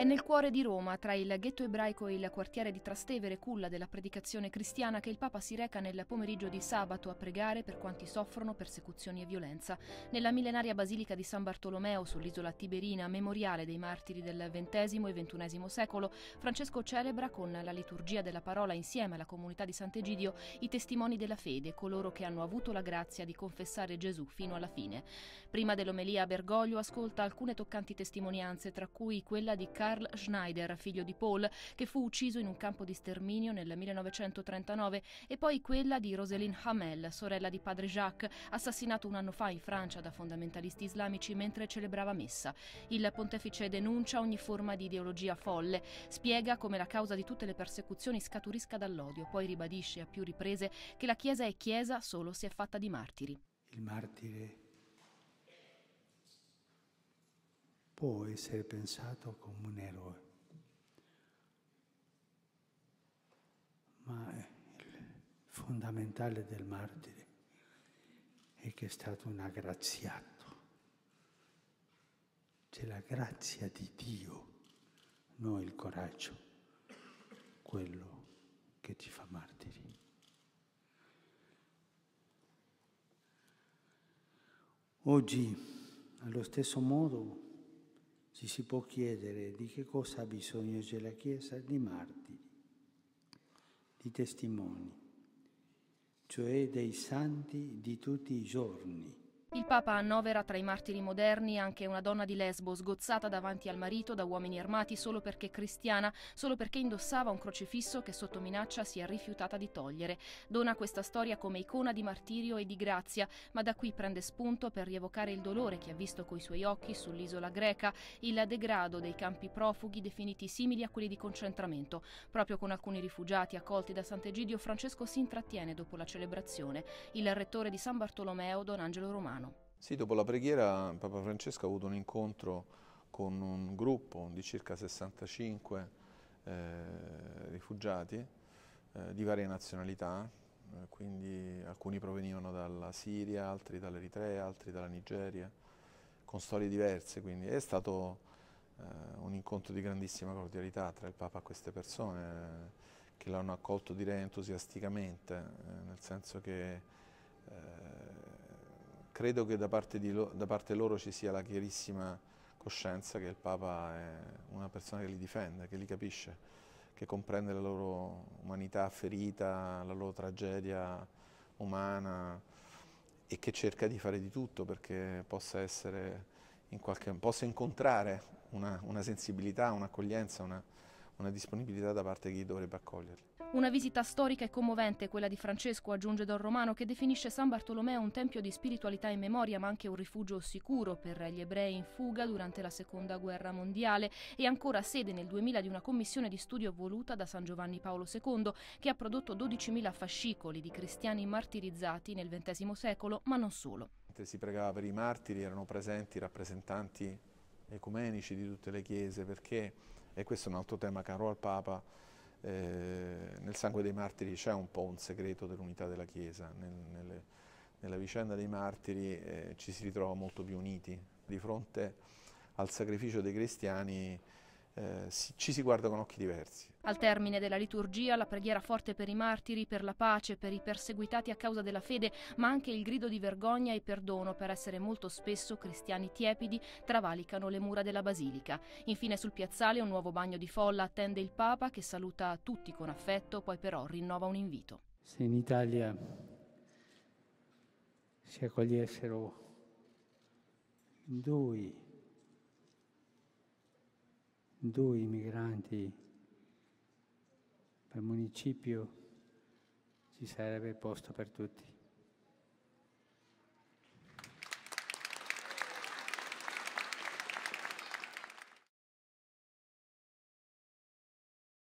È nel cuore di Roma, tra il ghetto ebraico e il quartiere di Trastevere, culla della predicazione cristiana, che il Papa si reca nel pomeriggio di sabato a pregare per quanti soffrono persecuzioni e violenza. Nella millenaria basilica di San Bartolomeo, sull'isola Tiberina, memoriale dei martiri del XX e XXI secolo, Francesco celebra con la liturgia della parola insieme alla comunità di Sant'Egidio i testimoni della fede, coloro che hanno avuto la grazia di confessare Gesù fino alla fine. Prima dell'omelia a Bergoglio ascolta alcune toccanti testimonianze, tra cui quella di Carlo Carl Schneider, figlio di Paul, che fu ucciso in un campo di sterminio nel 1939, e poi quella di Roselyne Hamel, sorella di padre Jacques, assassinato un anno fa in Francia da fondamentalisti islamici mentre celebrava messa. Il pontefice denuncia ogni forma di ideologia folle, spiega come la causa di tutte le persecuzioni scaturisca dall'odio, poi ribadisce a più riprese che la Chiesa è Chiesa solo se è fatta di martiri. Il martire può essere pensato come un eroe. Ma il fondamentale del martire è che è stato un aggraziato. C'è la grazia di Dio, non il coraggio, quello che ti fa martiri. Oggi, allo stesso modo, ci si può chiedere di che cosa ha bisogno c'è la Chiesa? Di martiri, di testimoni, cioè dei santi di tutti i giorni il Papa annovera tra i martiri moderni anche una donna di Lesbo sgozzata davanti al marito da uomini armati solo perché cristiana, solo perché indossava un crocifisso che sotto minaccia si è rifiutata di togliere. Dona questa storia come icona di martirio e di grazia, ma da qui prende spunto per rievocare il dolore che ha visto coi suoi occhi sull'isola greca, il degrado dei campi profughi definiti simili a quelli di concentramento. Proprio con alcuni rifugiati accolti da Sant'Egidio, Francesco si intrattiene dopo la celebrazione. Il rettore di San Bartolomeo, Don Angelo Romano. Sì, dopo la preghiera Papa Francesco ha avuto un incontro con un gruppo di circa 65 eh, rifugiati eh, di varie nazionalità, eh, quindi alcuni provenivano dalla Siria, altri dall'Eritrea, altri dalla Nigeria, con storie diverse, quindi è stato eh, un incontro di grandissima cordialità tra il Papa e queste persone eh, che l'hanno accolto direi entusiasticamente, eh, nel senso che credo che da parte, lo, da parte, loro ci sia la chiarissima coscienza che il Papa è una persona che li difende, che li capisce, che comprende la loro umanità ferita, la loro tragedia umana e che cerca di fare di tutto perché possa, essere in qualche, possa incontrare una, una sensibilità, un'accoglienza, una una disponibilità da parte di chi dovrebbe accoglierli. Una visita storica e commovente, quella di Francesco, aggiunge Don Romano, che definisce San Bartolomeo un tempio di spiritualità e memoria, ma anche un rifugio sicuro per gli ebrei in fuga durante la seconda guerra mondiale e ancora sede nel 2000 di una commissione di studio voluta da San Giovanni Paolo II, che ha prodotto 12.000 fascicoli di cristiani martirizzati nel XX secolo, ma non solo. Mentre si pregava per i martiri erano presenti rappresentanti ecumenici di tutte le chiese, perché e questo è un altro tema caro al Papa, eh, nel sangue dei martiri c'è un po' un segreto dell'unità della Chiesa, nel, nelle, nella vicenda dei martiri eh, ci si ritrova molto più uniti di fronte al sacrificio dei cristiani eh, si, ci si guarda con occhi diversi. Al termine della liturgia, la preghiera forte per i martiri, per la pace, per i perseguitati a causa della fede, ma anche il grido di vergogna e perdono per essere molto spesso cristiani tiepidi travalicano le mura della basilica. Infine sul piazzale un nuovo bagno di folla attende il Papa che saluta tutti con affetto, poi però rinnova un invito. Se in Italia si accogliessero due due migranti per municipio ci sarebbe posto per tutti.